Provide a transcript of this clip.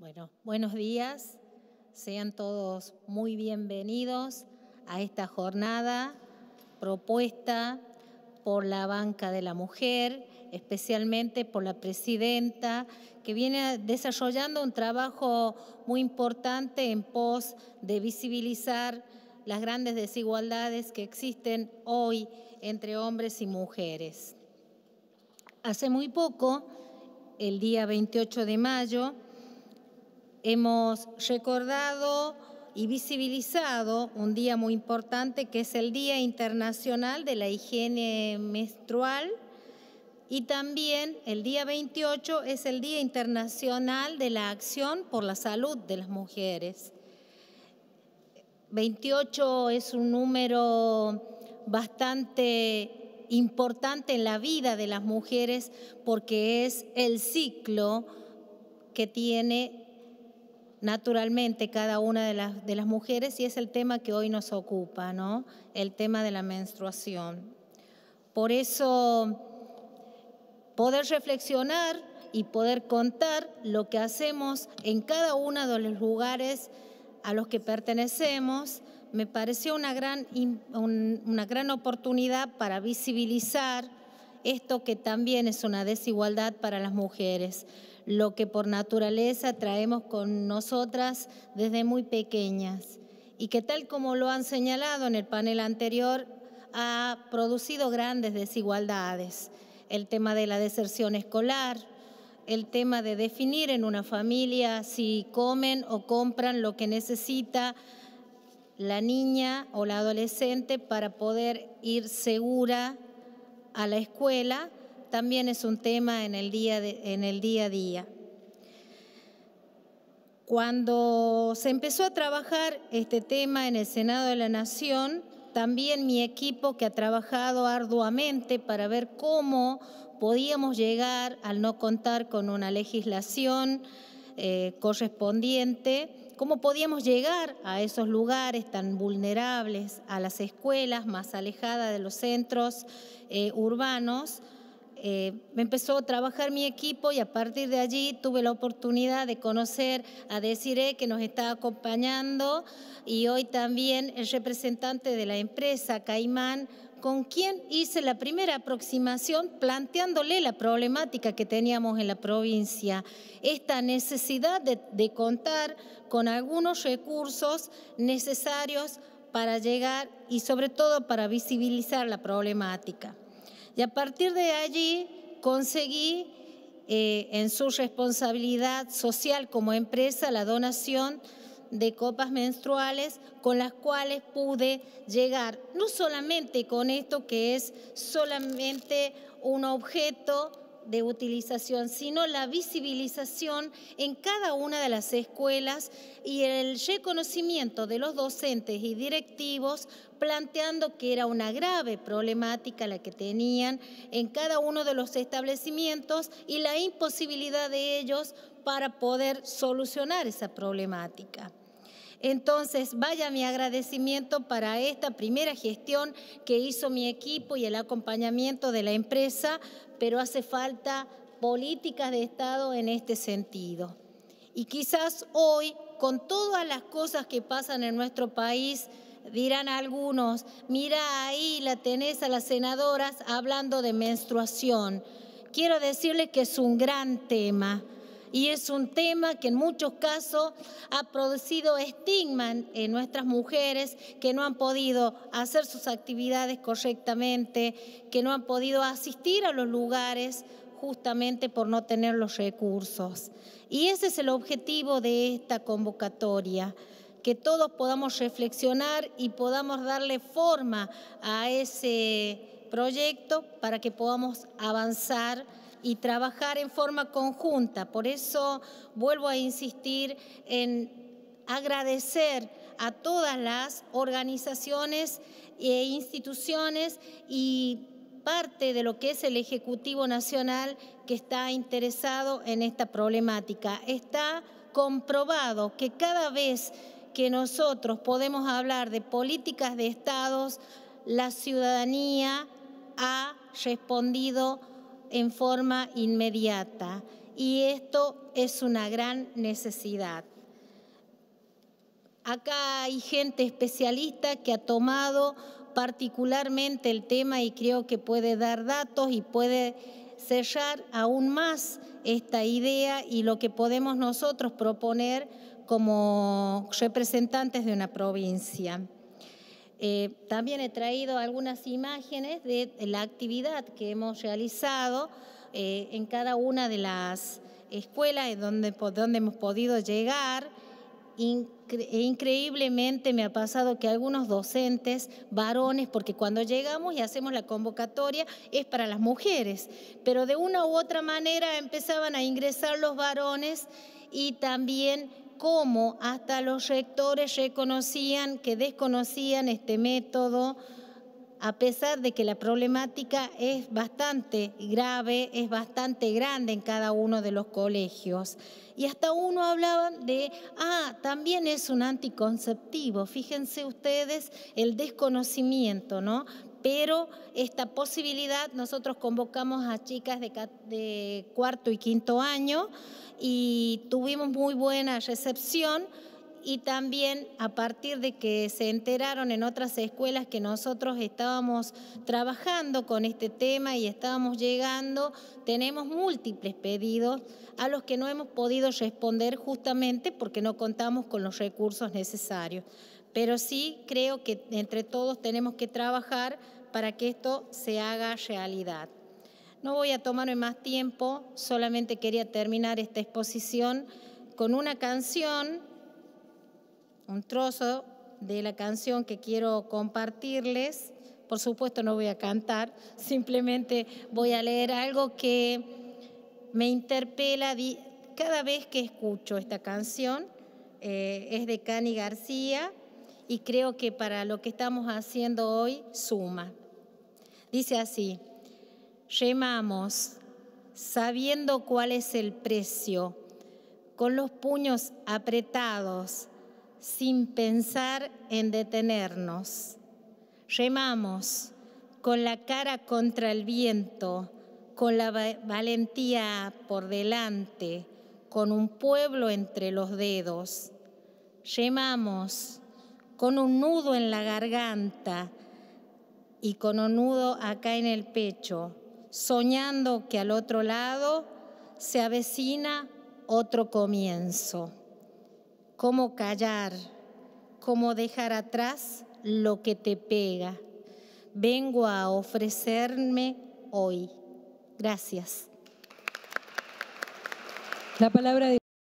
Bueno, buenos días. Sean todos muy bienvenidos a esta jornada propuesta por la banca de la mujer, especialmente por la presidenta, que viene desarrollando un trabajo muy importante en pos de visibilizar las grandes desigualdades que existen hoy entre hombres y mujeres. Hace muy poco, el día 28 de mayo, hemos recordado y visibilizado un día muy importante que es el Día Internacional de la Higiene Menstrual y también el día 28 es el Día Internacional de la Acción por la Salud de las Mujeres. 28 es un número bastante importante en la vida de las mujeres porque es el ciclo que tiene naturalmente cada una de las, mujeres y es el tema que hoy nos ocupa, ¿no? El tema de la menstruación. Por eso, poder reflexionar y poder contar lo que hacemos en cada uno de los lugares a los que pertenecemos, me pareció una gran, una gran oportunidad para visibilizar esto que también es una desigualdad para las mujeres lo que por naturaleza traemos con nosotras desde muy pequeñas y que tal como lo han señalado en el panel anterior, ha producido grandes desigualdades. El tema de la deserción escolar, el tema de definir en una familia si comen o compran lo que necesita la niña o la adolescente para poder ir segura a la escuela también es un tema en el día, a día. Cuando se empezó a trabajar este tema en el Senado de la Nación, también mi equipo que ha trabajado arduamente para ver cómo podíamos llegar al no contar con una legislación eh, correspondiente, cómo podíamos llegar a esos lugares tan vulnerables, a las escuelas más alejadas de los centros eh, urbanos, eh, me empezó a trabajar mi equipo y a partir de allí tuve la oportunidad de conocer a Desiree que nos está acompañando y hoy también el representante de la empresa Caimán con quien hice la primera aproximación planteándole la problemática que teníamos en la provincia, esta necesidad de contar con algunos recursos necesarios para llegar y sobre todo para visibilizar la problemática. Y a partir de allí conseguí eh, en su responsabilidad social como empresa la donación de copas menstruales con las cuales pude llegar, no solamente con esto que es solamente un objeto de utilización, sino la visibilización en cada una de las escuelas y el reconocimiento de los docentes y directivos planteando que era una grave problemática la que tenían en cada uno de los establecimientos y la imposibilidad de ellos para poder solucionar esa problemática. Entonces, vaya mi agradecimiento para esta primera gestión que hizo mi equipo y el acompañamiento de la empresa, pero hace falta políticas de Estado en este sentido. Y quizás hoy, con todas las cosas que pasan en nuestro país, dirán algunos, mira ahí la tenés a las senadoras hablando de menstruación. Quiero decirles que es un gran tema y es un tema que en muchos casos ha producido estigma en nuestras mujeres que no han podido hacer sus actividades correctamente, que no han podido asistir a los lugares justamente por no tener los recursos. Y ese es el objetivo de esta convocatoria, que todos podamos reflexionar y podamos darle forma a ese proyecto para que podamos avanzar y trabajar en forma conjunta. Por eso vuelvo a insistir en agradecer a todas las organizaciones e instituciones y parte de lo que es el Ejecutivo Nacional que está interesado en esta problemática. Está comprobado que cada vez que nosotros podemos hablar de políticas de estados, la ciudadanía ha respondido en forma inmediata y esto es una gran necesidad. Acá hay gente especialista que ha tomado particularmente el tema y creo que puede dar datos y puede sellar aún más esta idea y lo que podemos nosotros proponer como representantes de una provincia. Eh, también he traído algunas imágenes de la actividad que hemos realizado eh, en cada una de las escuelas donde, donde hemos podido llegar. E increíblemente me ha pasado que algunos docentes varones, porque cuando llegamos y hacemos la convocatoria es para las mujeres, pero de una u otra manera empezaban a ingresar los varones y también cómo hasta los rectores reconocían que desconocían este método, a pesar de que la problemática es bastante grave, es bastante grande en cada uno de los colegios. Y hasta uno hablaba de, ah, también es un anticonceptivo. Fíjense ustedes el desconocimiento, ¿no? pero esta posibilidad nosotros convocamos a chicas de, cuarto y quinto año y tuvimos muy buena recepción y también a partir de que se enteraron en otras escuelas que nosotros estábamos trabajando con este tema y estábamos llegando, tenemos múltiples pedidos a los que no hemos podido responder justamente porque no contamos con los recursos necesarios pero sí creo que entre todos tenemos que trabajar para que esto se haga realidad. No voy a tomarme más tiempo, solamente quería terminar esta exposición con una canción, un trozo de la canción que quiero compartirles. Por supuesto no voy a cantar, simplemente voy a leer algo que me interpela cada vez que escucho esta canción. Eh, es de Cani García y creo que para lo que estamos haciendo hoy suma. Dice así, Llamamos, sabiendo cuál es el precio, con los puños apretados, sin pensar en detenernos. Llamamos, con la cara contra el viento, con la valentía por delante, con un pueblo entre los dedos. Llamamos, con un nudo en la garganta y con un nudo acá en el pecho, soñando que al otro lado se avecina otro comienzo. ¿Cómo callar? ¿Cómo dejar atrás lo que te pega? Vengo a ofrecerme hoy. Gracias. La palabra de